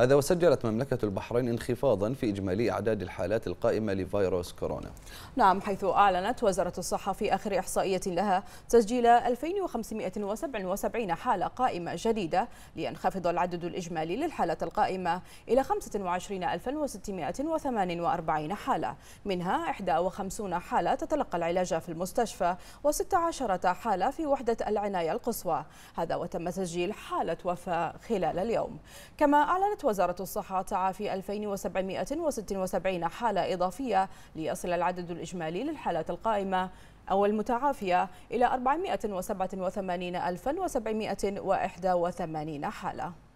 هذا وسجلت مملكة البحرين انخفاضا في إجمالي أعداد الحالات القائمة لفيروس كورونا نعم حيث أعلنت وزارة الصحة في آخر إحصائية لها تسجيل 2577 حالة قائمة جديدة لينخفض العدد الإجمالي للحالة القائمة إلى 25648 حالة منها 51 حالة تتلقى العلاج في المستشفى و16 حالة في وحدة العناية القصوى هذا وتم تسجيل حالة وفاة خلال اليوم كما أعلنت وزارة الصحة تعافي 2776 حالة إضافية ليصل العدد الإجمالي للحالات القائمة أو المتعافية إلى 487781 حالة